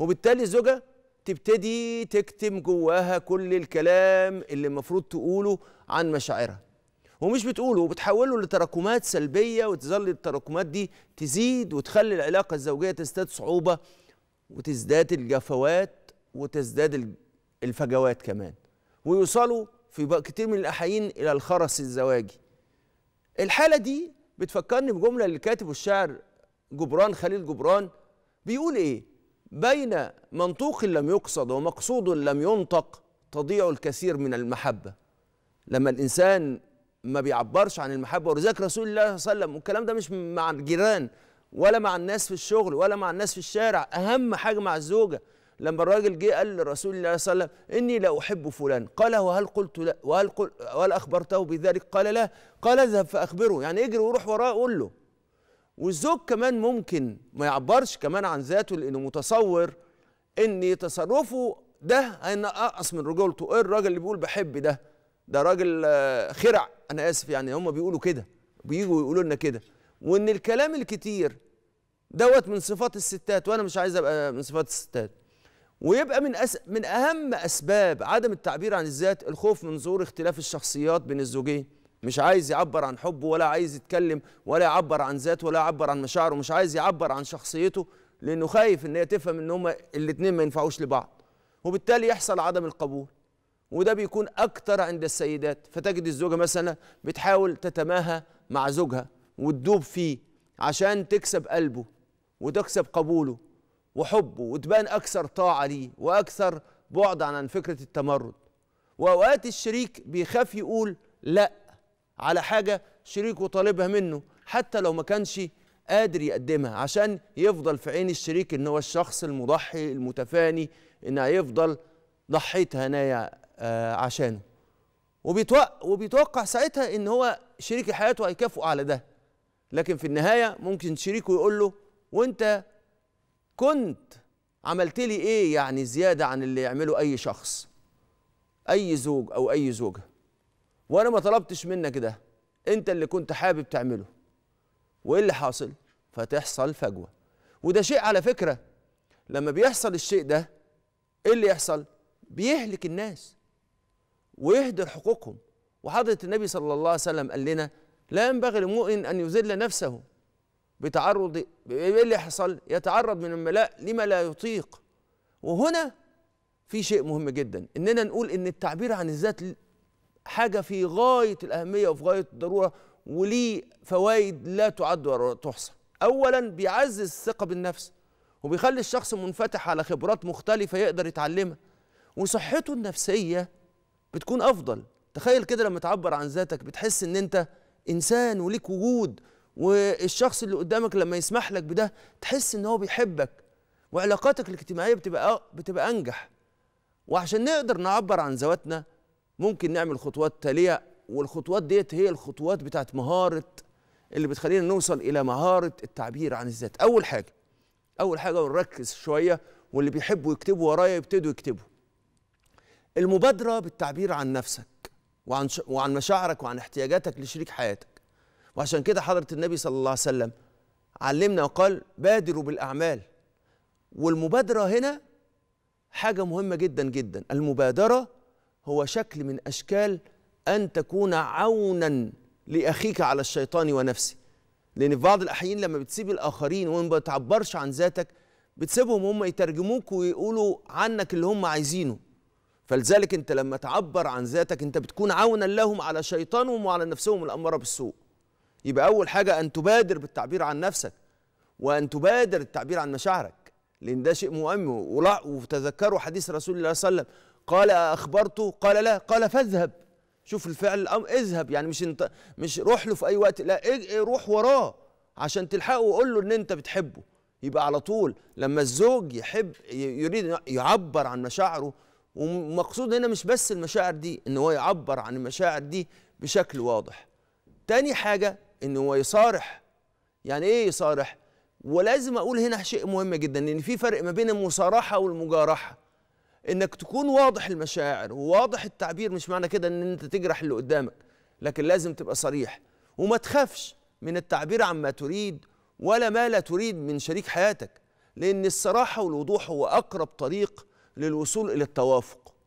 وبالتالي الزوجة تبتدي تكتم جواها كل الكلام اللي المفروض تقوله عن مشاعرها ومش بتقوله وبتحوله لتراكمات سلبية وتظل التراكمات دي تزيد وتخلي العلاقة الزوجية تزداد صعوبة وتزداد الجفوات وتزداد الفجوات كمان ويوصلوا في كتير من الأحيان إلى الخرس الزواجي الحالة دي بتفكرني بجملة للكاتب والشاعر جبران خليل جبران بيقول إيه بين منطوق لم يقصد ومقصود لم ينطق تضيع الكثير من المحبة لما الإنسان ما بيعبرش عن المحبة ولذلك رسول الله صلى الله عليه وسلم والكلام ده مش مع الجيران ولا مع الناس في الشغل ولا مع الناس في الشارع أهم حاجة مع الزوجة لما الراجل جه قال لرسول الله صلى الله عليه وسلم إني لا أحب فلان قال وهل قلت لا وهل, قل وهل أخبرته بذلك قال لا قال اذهب فأخبره يعني اجري وروح وراه قول له والزوج كمان ممكن ما يعبرش كمان عن ذاته لانه متصور ان تصرفه ده هينقص من رجولته ايه الراجل اللي بيقول بحب ده ده راجل آه، خرع انا اسف يعني هم بيقولوا كده بييجوا يقولوا لنا كده وان الكلام الكتير دوت من صفات الستات وانا مش عايز ابقى من صفات الستات ويبقى من أس... من اهم اسباب عدم التعبير عن الذات الخوف من ظهور اختلاف الشخصيات بين الزوجين مش عايز يعبر عن حبه ولا عايز يتكلم ولا يعبر عن ذاته ولا يعبر عن مشاعره مش عايز يعبر عن شخصيته لانه خايف ان هي تفهم ان هما الاثنين ما ينفعوش لبعض وبالتالي يحصل عدم القبول وده بيكون اكتر عند السيدات فتجد الزوجه مثلا بتحاول تتماهى مع زوجها وتدوب فيه عشان تكسب قلبه وتكسب قبوله وحبه وتبان اكثر طاعه ليه واكثر بعد عن فكره التمرد واوقات الشريك بيخاف يقول لا على حاجة شريكه طالبها منه حتى لو ما كانش قادر يقدمها عشان يفضل في عين الشريك ان هو الشخص المضحي المتفاني ان هيفضل ضحيت هنايا آه، عشانه وبيتوقع وبيتوقع ساعتها ان هو شريك حياته هيكافئه على ده لكن في النهايه ممكن شريكه يقول له وانت كنت عملت لي ايه يعني زياده عن اللي يعمله اي شخص اي زوج او اي زوجه وانا ما طلبتش منك ده انت اللي كنت حابب تعمله وايه اللي حاصل فتحصل فجوه وده شيء على فكره لما بيحصل الشيء ده ايه اللي يحصل بيهلك الناس ويهدر حقوقهم وحضره النبي صلى الله عليه وسلم قال لنا لا ينبغي للمؤمن ان يذل نفسه بتعرض ايه اللي حصل يتعرض من الملاء لما لا يطيق وهنا في شيء مهم جدا اننا نقول ان التعبير عن الذات حاجه في غايه الاهميه وفي غايه الضروره وليه فوائد لا تعد ولا تحصى اولا بيعزز الثقه بالنفس وبيخلي الشخص منفتح على خبرات مختلفه يقدر يتعلمها وصحته النفسيه بتكون افضل تخيل كده لما تعبر عن ذاتك بتحس ان انت انسان وليك وجود والشخص اللي قدامك لما يسمح لك بده تحس ان هو بيحبك وعلاقاتك الاجتماعيه بتبقى بتبقى انجح وعشان نقدر نعبر عن ذواتنا ممكن نعمل خطوات تاليه والخطوات ديت هي الخطوات بتاعت مهاره اللي بتخلينا نوصل الى مهاره التعبير عن الذات اول حاجه اول حاجه ونركز شويه واللي بيحبوا يكتبوا ورايا يبتدوا يكتبوا المبادره بالتعبير عن نفسك وعن ش... وعن مشاعرك وعن احتياجاتك لشريك حياتك وعشان كده حضره النبي صلى الله عليه وسلم علمنا وقال بادروا بالاعمال والمبادره هنا حاجه مهمه جدا جدا المبادره هو شكل من أشكال أن تكون عونا لأخيك على الشيطان ونفسه لأن في بعض الأحيان لما بتسيب الآخرين وما بتعبرش عن ذاتك بتسيبهم هم يترجموك ويقولوا عنك اللي هم عايزينه فلذلك انت لما تعبر عن ذاتك انت بتكون عونا لهم على شيطانهم وعلى نفسهم الاماره بالسوء يبقى اول حاجه ان تبادر بالتعبير عن نفسك وان تبادر التعبير عن مشاعرك لان ده شيء مهم وتذكروا حديث رسول الله صلى الله عليه وسلم قال أخبرته قال لا قال فاذهب شوف الفعل اذهب يعني مش انت مش روح له في اي وقت لا ايه، روح وراه عشان تلحقه وقول له ان انت بتحبه يبقى على طول لما الزوج يحب يريد يعبر عن مشاعره ومقصود هنا مش بس المشاعر دي ان هو يعبر عن المشاعر دي بشكل واضح تاني حاجة ان هو يصارح يعني ايه يصارح ولازم اقول هنا شيء مهم جدا ان في فرق ما بين المصارحة والمجارحة انك تكون واضح المشاعر وواضح التعبير مش معنى كده ان انت تجرح اللي قدامك لكن لازم تبقى صريح وما تخافش من التعبير عما تريد ولا ما لا تريد من شريك حياتك لان الصراحه والوضوح هو اقرب طريق للوصول الى التوافق